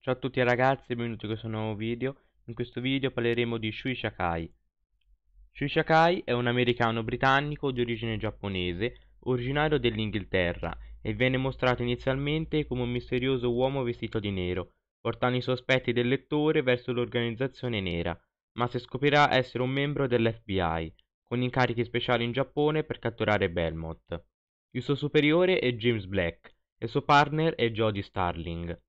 Ciao a tutti ragazzi e benvenuti in questo nuovo video. In questo video parleremo di Shui Shakai. Shui Shakai è un americano britannico di origine giapponese, originario dell'Inghilterra e viene mostrato inizialmente come un misterioso uomo vestito di nero, portando i sospetti del lettore verso l'organizzazione nera, ma si scoprirà essere un membro dell'FBI, con incarichi speciali in Giappone per catturare Belmont. Il suo superiore è James Black e il suo partner è Jody Starling.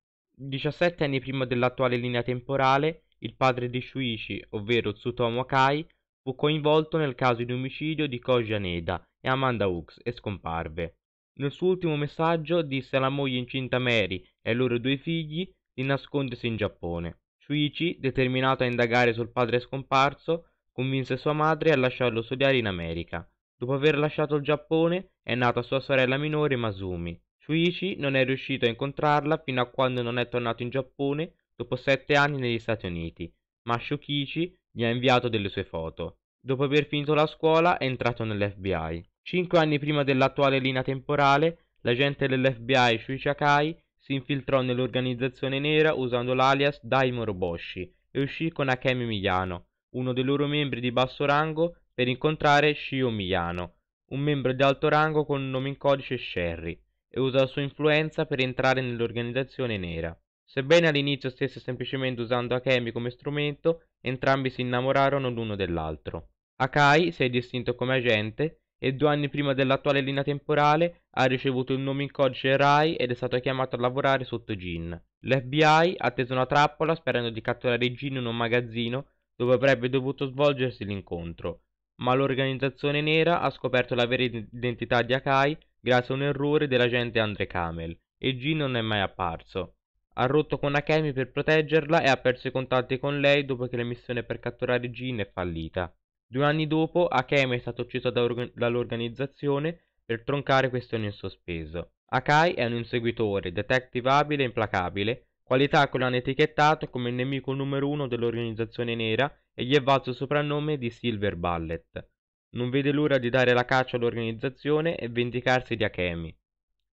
17 anni prima dell'attuale linea temporale, il padre di Shuichi, ovvero Tsutomu Akai, fu coinvolto nel caso di omicidio di Koji Haneda e Amanda Hooks e scomparve. Nel suo ultimo messaggio disse alla moglie incinta Mary e ai loro due figli di nascondersi in Giappone. Shuichi, determinato a indagare sul padre scomparso, convinse sua madre a lasciarlo studiare in America. Dopo aver lasciato il Giappone è nata sua sorella minore Masumi, Shuichi non è riuscito a incontrarla fino a quando non è tornato in Giappone dopo sette anni negli Stati Uniti, ma Shukichi gli ha inviato delle sue foto. Dopo aver finito la scuola è entrato nell'FBI. Cinque anni prima dell'attuale linea temporale, l'agente dell'FBI Shuichi Akai si infiltrò nell'organizzazione nera usando l'alias Daimo Roboshi e uscì con Akemi Miyano, uno dei loro membri di basso rango, per incontrare Shio Miyano, un membro di alto rango con un nome in codice Sherry e usa la sua influenza per entrare nell'organizzazione nera. Sebbene all'inizio stesse semplicemente usando Akemi come strumento, entrambi si innamorarono l'uno dell'altro. Akai si è distinto come agente e due anni prima dell'attuale linea temporale ha ricevuto il nome in codice Rai ed è stato chiamato a lavorare sotto Jin. L'FBI ha teso una trappola sperando di catturare Jin in un magazzino dove avrebbe dovuto svolgersi l'incontro, ma l'organizzazione nera ha scoperto la vera identità di Akai grazie a un errore dell'agente Andre Camel e G non è mai apparso. Ha rotto con Akemi per proteggerla e ha perso i contatti con lei dopo che la missione per catturare Jin è fallita. Due anni dopo, Akemi è stato ucciso dall'organizzazione per troncare questioni in sospeso. Akai è un inseguitore, detective abile e implacabile, qualità che lo hanno etichettato come il nemico numero uno dell'organizzazione nera e gli è valso il soprannome di Silver Ballet. Non vede l'ora di dare la caccia all'organizzazione e vendicarsi di Akemi.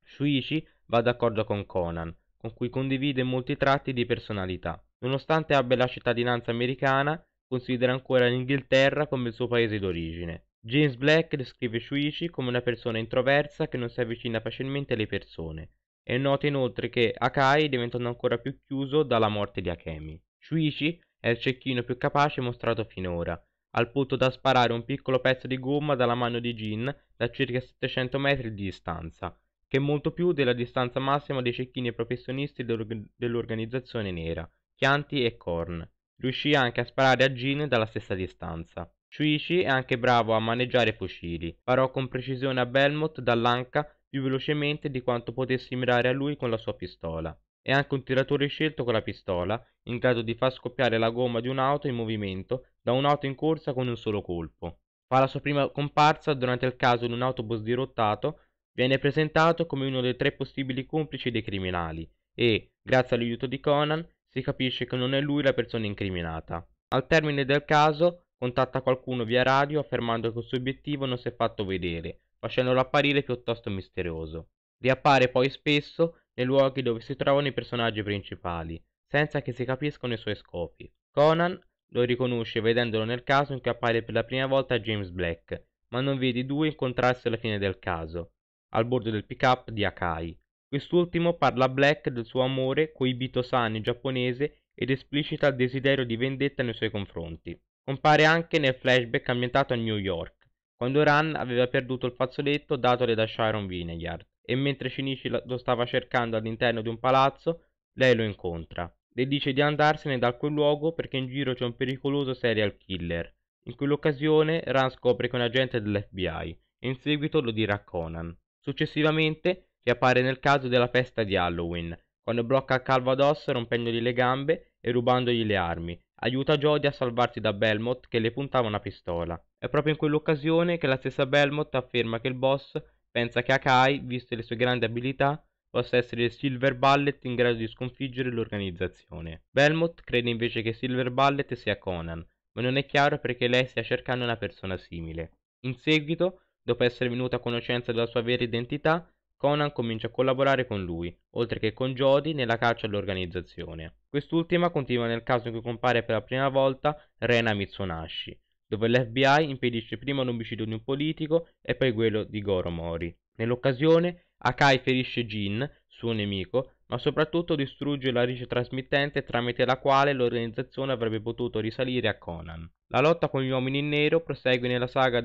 Shuichi va d'accordo con Conan, con cui condivide molti tratti di personalità. Nonostante abbia la cittadinanza americana, considera ancora l'Inghilterra come il suo paese d'origine. James Black descrive Shuichi come una persona introversa che non si avvicina facilmente alle persone. È noto inoltre che Akai è ancora più chiuso dalla morte di Akemi. Shuichi è il cecchino più capace mostrato finora, al punto da sparare un piccolo pezzo di gomma dalla mano di Jin da circa 700 metri di distanza, che è molto più della distanza massima dei cecchini professionisti dell'organizzazione nera, Chianti e Korn. Riuscì anche a sparare a Jin dalla stessa distanza. Chuichi è anche bravo a maneggiare fucili, parò con precisione a Belmont dall'anca più velocemente di quanto potesse mirare a lui con la sua pistola e anche un tiratore scelto con la pistola, in grado di far scoppiare la gomma di un'auto in movimento da un'auto in corsa con un solo colpo. Fa la sua prima comparsa durante il caso di un autobus dirottato, viene presentato come uno dei tre possibili complici dei criminali e, grazie all'aiuto di Conan, si capisce che non è lui la persona incriminata. Al termine del caso, contatta qualcuno via radio affermando che il suo obiettivo non si è fatto vedere, facendolo apparire piuttosto misterioso. Riappare poi spesso nei luoghi dove si trovano i personaggi principali, senza che si capiscono i suoi scopi. Conan lo riconosce vedendolo nel caso in cui appare per la prima volta James Black, ma non vede i due incontrarsi alla fine del caso, al bordo del pick-up di Akai. Quest'ultimo parla a Black del suo amore coibito sane giapponese ed esplicita il desiderio di vendetta nei suoi confronti. Compare anche nel flashback ambientato a New York, quando Ran aveva perduto il fazzoletto datole da Sharon Vineyard e mentre Shinichi lo stava cercando all'interno di un palazzo, lei lo incontra. Le dice di andarsene da quel luogo perché in giro c'è un pericoloso serial killer. In quell'occasione Ran scopre che è un agente dell'FBI e in seguito lo dirà a Conan. Successivamente riappare nel caso della festa di Halloween, quando blocca Calvados rompendogli le gambe e rubandogli le armi. Aiuta Jodie a salvarsi da Belmont che le puntava una pistola. È proprio in quell'occasione che la stessa Belmont afferma che il boss Pensa che Akai, viste le sue grandi abilità, possa essere il Silver Ballet in grado di sconfiggere l'organizzazione. Belmont crede invece che Silver Ballet sia Conan, ma non è chiaro perché lei stia cercando una persona simile. In seguito, dopo essere venuto a conoscenza della sua vera identità, Conan comincia a collaborare con lui, oltre che con Jody nella caccia all'organizzazione. Quest'ultima continua nel caso in cui compare per la prima volta Rena Mitsunashi, dove l'FBI impedisce prima l'omicidio di un politico e poi quello di Goro Mori. Nell'occasione, Akai ferisce Jin, suo nemico, ma soprattutto distrugge la riccia trasmittente tramite la quale l'organizzazione avrebbe potuto risalire a Conan. La lotta con gli uomini in nero prosegue nella saga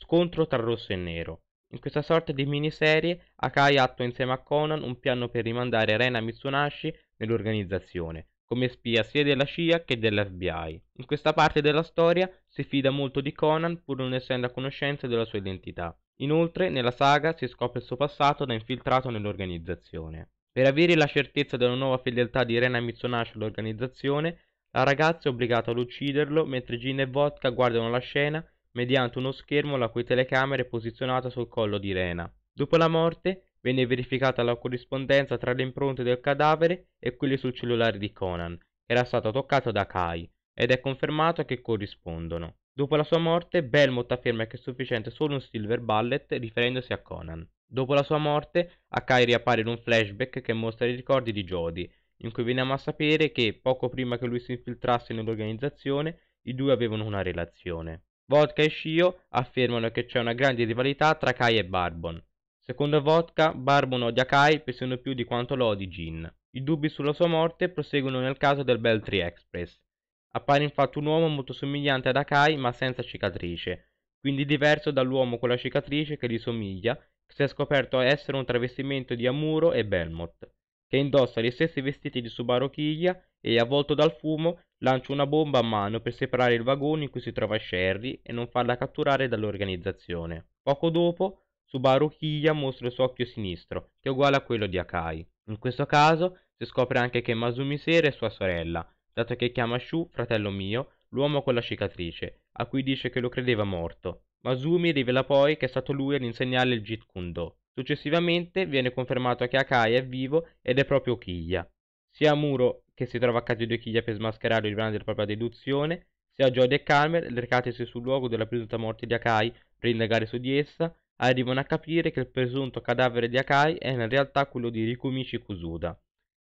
Scontro tra rosso e nero. In questa sorta di miniserie, Akai attua insieme a Conan un piano per rimandare Rena Mitsunashi nell'organizzazione, come spia sia della CIA che dell'FBI. In questa parte della storia si fida molto di Conan pur non essendo a conoscenza della sua identità. Inoltre, nella saga si scopre il suo passato da infiltrato nell'organizzazione. Per avere la certezza della nuova fedeltà di Rena Mitsunashi all'organizzazione, la ragazza è obbligata ad ucciderlo mentre Gin e Vodka guardano la scena mediante uno schermo la cui telecamera è posizionata sul collo di Rena. Dopo la morte, viene verificata la corrispondenza tra le impronte del cadavere e quelle sul cellulare di Conan, che era stato toccato da Kai, ed è confermato che corrispondono. Dopo la sua morte, Belmont afferma che è sufficiente solo un Silver Bullet, riferendosi a Conan. Dopo la sua morte, Akai riappare in un flashback che mostra i ricordi di Jodie, in cui veniamo a sapere che, poco prima che lui si infiltrasse nell'organizzazione, i due avevano una relazione. Vodka e Shio affermano che c'è una grande rivalità tra Kai e Barbon. Secondo Vodka, Barbon odia Kai persino più di quanto lo odi Jin. I dubbi sulla sua morte proseguono nel caso del Beltry Express, Appare infatti un uomo molto somigliante ad Akai ma senza cicatrice, quindi diverso dall'uomo con la cicatrice che gli somiglia, che si è scoperto essere un travestimento di Amuro e Belmont, che indossa gli stessi vestiti di Subaru Kiglia e, avvolto dal fumo, lancia una bomba a mano per separare il vagone in cui si trova Sherry e non farla catturare dall'organizzazione. Poco dopo, Subaru Kiglia mostra il suo occhio sinistro, che è uguale a quello di Akai. In questo caso si scopre anche che Masumi Sera è sua sorella, dato che chiama Shu fratello mio, l'uomo con la cicatrice, a cui dice che lo credeva morto. Masumi rivela poi che è stato lui ad insegnare il Jeet Kune Do. Successivamente viene confermato che Akai è vivo ed è proprio Kiya. Sia Muro, che si trova accanto di Kiya per smascherare il rivelando della propria deduzione, sia Jody e Calmer, recatesi sul luogo della presunta morte di Akai per indagare su di essa, arrivano a capire che il presunto cadavere di Akai è in realtà quello di Rikumichi Kusuda,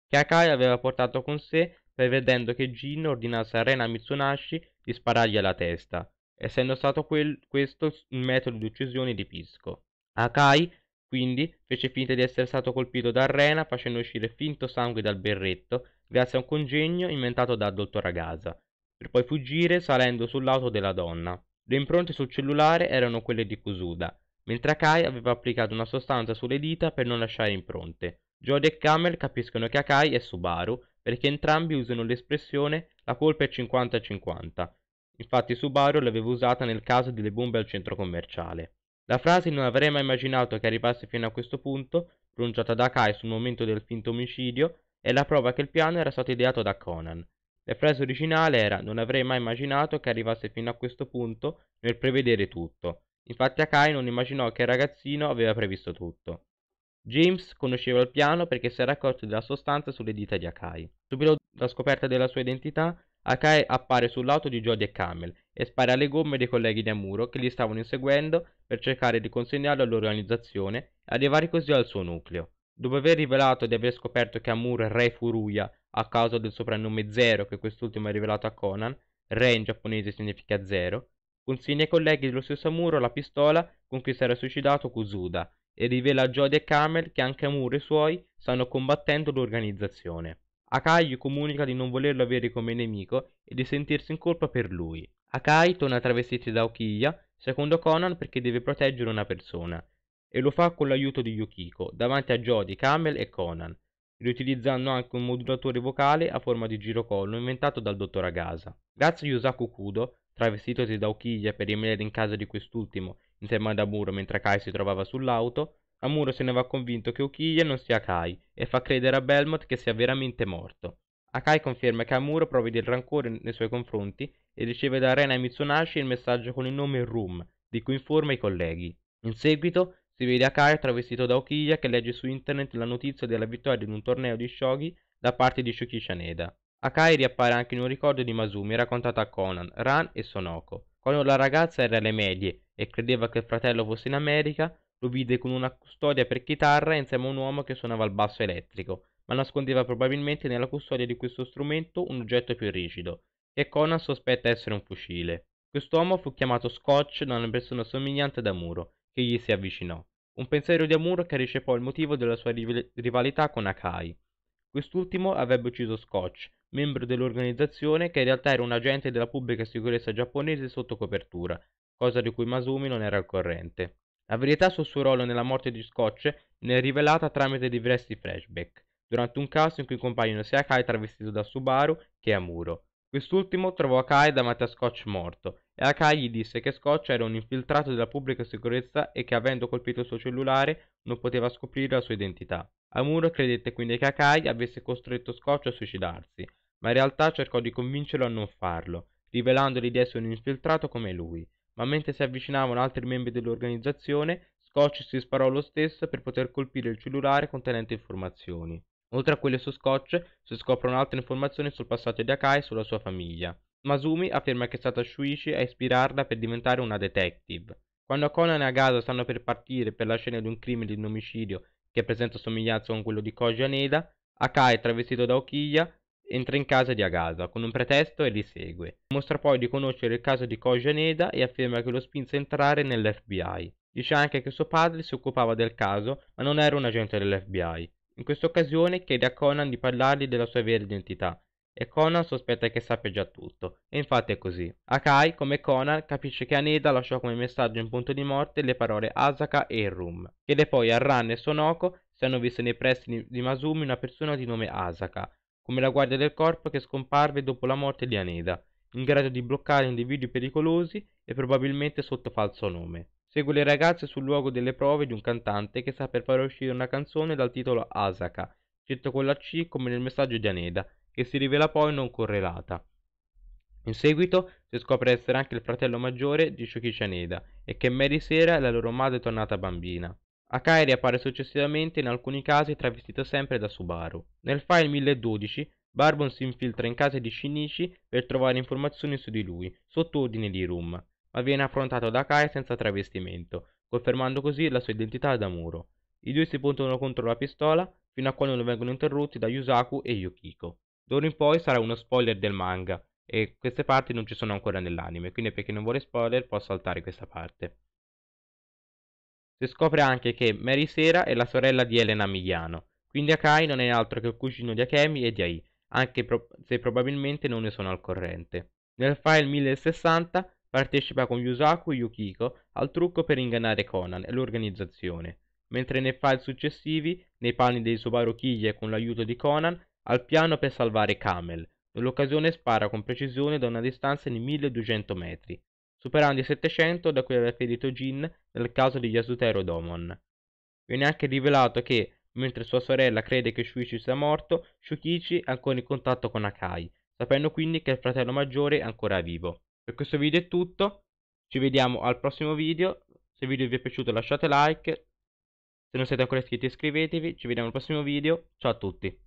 che Akai aveva portato con sé prevedendo che Jin ordinasse a Rena Mitsunashi di sparargli alla testa, essendo stato quel, questo il metodo di uccisione di Pisco. Akai, quindi, fece finta di essere stato colpito da Rena facendo uscire finto sangue dal berretto grazie a un congegno inventato dal dottor Agasa, per poi fuggire salendo sull'auto della donna. Le impronte sul cellulare erano quelle di Kusuda, mentre Akai aveva applicato una sostanza sulle dita per non lasciare impronte. Jody e Kamel capiscono che Akai è Subaru perché entrambi usano l'espressione la colpa è 50-50. Infatti Subaru l'aveva usata nel caso delle bombe al centro commerciale. La frase non avrei mai immaginato che arrivasse fino a questo punto, pronunciata da Kai sul momento del finto omicidio, è la prova che il piano era stato ideato da Conan. La frase originale era non avrei mai immaginato che arrivasse fino a questo punto nel prevedere tutto. Infatti Akai non immaginò che il ragazzino aveva previsto tutto. James conosceva il piano perché si era accorto della sostanza sulle dita di Akai. Subito la scoperta della sua identità, Akai appare sull'auto di Jody e Camel e spara alle gomme dei colleghi di Amuro che li stavano inseguendo per cercare di consegnarlo all'organizzazione e arrivare così al suo nucleo. Dopo aver rivelato di aver scoperto che Amuro è Re Furuya a causa del soprannome Zero che quest'ultimo ha rivelato a Conan, Re in giapponese significa Zero, consegna ai colleghi dello stesso Amuro la pistola con cui si era suicidato Kuzuda e rivela a Jodie e Camel che anche Amuro e i suoi stanno combattendo l'organizzazione. Akai gli comunica di non volerlo avere come nemico e di sentirsi in colpa per lui. Akai torna travestito da Okiya, secondo Conan perché deve proteggere una persona, e lo fa con l'aiuto di Yukiko, davanti a Jodie, Camel e Conan, riutilizzando anche un modulatore vocale a forma di girocollo inventato dal dottor Agasa. Grazie a Yusaku Kudo, travestitosi da Okiya per rimanere in casa di quest'ultimo insieme ad Amuro mentre Kai si trovava sull'auto, Amuro se ne va convinto che Ukiya non sia Kai e fa credere a Belmont che sia veramente morto. Akai conferma che Amuro provi del rancore nei suoi confronti e riceve da Rena e Mitsunashi il messaggio con il nome Room, di cui informa i colleghi. In seguito si vede Akai travestito da Okiya che legge su internet la notizia della vittoria di un torneo di shogi da parte di Shuki Shaneda. Akai riappare anche in un ricordo di Masumi raccontato a Conan, Ran e Sonoko, quando la ragazza era alle medie e credeva che il fratello fosse in America, lo vide con una custodia per chitarra insieme a un uomo che suonava il basso elettrico, ma nascondeva probabilmente nella custodia di questo strumento un oggetto più rigido, che Conan sospetta essere un fucile. Quest'uomo fu chiamato Scotch da una persona somigliante ad Amuro, che gli si avvicinò. Un pensiero di Amuro chiarisce poi il motivo della sua rival- rivalità con Akai. Quest'ultimo avrebbe ucciso Scotch, membro dell'organizzazione che in realtà era un agente della pubblica sicurezza giapponese sotto copertura, cosa di cui Masumi non era al corrente. La verità sul suo ruolo nella morte di Scotch ne è rivelata tramite diversi flashback, durante un caso in cui compaiono sia Kai travestito da Subaru che Amuro. Quest'ultimo trovò Akai davanti a Scotch morto e Akai gli disse che Scotch era un infiltrato della pubblica sicurezza e che avendo colpito il suo cellulare non poteva scoprire la sua identità. Amuro credette quindi che Akai avesse costretto Scotch a suicidarsi, ma in realtà cercò di convincerlo a non farlo, rivelandogli di essere un infiltrato come lui ma mentre si avvicinavano altri membri dell'organizzazione, Scotch si sparò lo stesso per poter colpire il cellulare contenente informazioni. Oltre a quelle su Scotch, si scoprono altre informazioni sul passato di Akai e sulla sua famiglia. Masumi afferma che è stata Shuichi a ispirarla per diventare una detective. Quando Conan e Agata stanno per partire per la scena di un crimine di un omicidio che presenta somiglianza con quello di Koji Aneda, Akai, travestito da Okiya, entra in casa di Agasa con un pretesto e li segue. Mostra poi di conoscere il caso di Koji Haneda e afferma che lo spinse a entrare nell'FBI. Dice anche che suo padre si occupava del caso, ma non era un agente dell'FBI. In questa occasione chiede a Conan di parlargli della sua vera identità, e Conan sospetta che sappia già tutto, e infatti è così. Akai, come Conan, capisce che Aneda lasciò come messaggio in punto di morte le parole Asaka e Rum. Chiede poi a Ran e Sonoko se hanno visto nei pressi di Masumi una persona di nome Asaka, come la guardia del corpo che scomparve dopo la morte di Aneda, in grado di bloccare individui pericolosi e probabilmente sotto falso nome. Segue le ragazze sul luogo delle prove di un cantante che sta per far uscire una canzone dal titolo Asaka, scritto con la C come nel messaggio di Aneda, che si rivela poi non correlata. In seguito si scopre essere anche il fratello maggiore di Shokichi Aneda e che Mary Sera è la loro madre tornata bambina. Akai riappare successivamente in alcuni casi travestito sempre da Subaru. Nel file 1012 Barbon si infiltra in casa di Shinichi per trovare informazioni su di lui, sotto ordine di Rum, ma viene affrontato da Akai senza travestimento, confermando così la sua identità da Muro. I due si puntano contro la pistola fino a quando non vengono interrotti da Yusaku e Yukiko. D'ora in poi sarà uno spoiler del manga e queste parti non ci sono ancora nell'anime, quindi per chi non vuole spoiler può saltare questa parte. Si scopre anche che Mary Sera è la sorella di Elena Migliano, quindi Akai non è altro che il cugino di Akemi e di Ai, anche pro se probabilmente non ne sono al corrente. Nel file 1060 partecipa con Yusaku e Yukiko al trucco per ingannare Conan e l'organizzazione, mentre nei file successivi, nei panni dei Subaru Kiye con l'aiuto di Conan, al piano per salvare Kamel. Nell'occasione spara con precisione da una distanza di 1200 metri, superando i 700 da cui aveva credito Jin nel caso di Yasutero Domon. Viene anche rivelato che, mentre sua sorella crede che Shuichi sia morto, Shukichi è ancora in contatto con Akai, sapendo quindi che il fratello maggiore è ancora vivo. Per questo video è tutto, ci vediamo al prossimo video, se il video vi è piaciuto lasciate like, se non siete ancora iscritti iscrivetevi, ci vediamo al prossimo video, ciao a tutti!